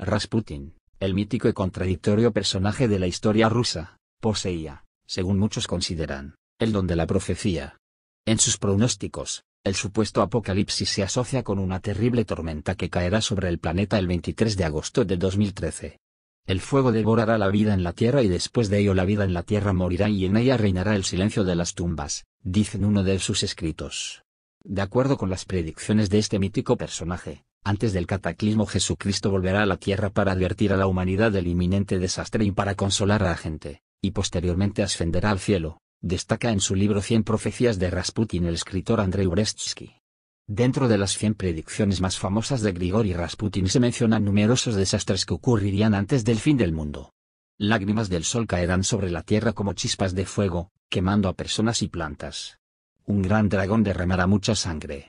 Rasputin, el mítico y contradictorio personaje de la historia rusa, poseía, según muchos consideran, el don de la profecía. En sus pronósticos, el supuesto apocalipsis se asocia con una terrible tormenta que caerá sobre el planeta el 23 de agosto de 2013. El fuego devorará la vida en la tierra y después de ello la vida en la tierra morirá y en ella reinará el silencio de las tumbas, dicen uno de sus escritos. De acuerdo con las predicciones de este mítico personaje, antes del cataclismo Jesucristo volverá a la tierra para advertir a la humanidad del inminente desastre y para consolar a la gente, y posteriormente ascenderá al cielo, destaca en su libro Cien profecías de Rasputin el escritor Andrei Uretsky. Dentro de las 100 predicciones más famosas de Grigori Rasputin se mencionan numerosos desastres que ocurrirían antes del fin del mundo. Lágrimas del sol caerán sobre la tierra como chispas de fuego, quemando a personas y plantas. Un gran dragón derramará mucha sangre.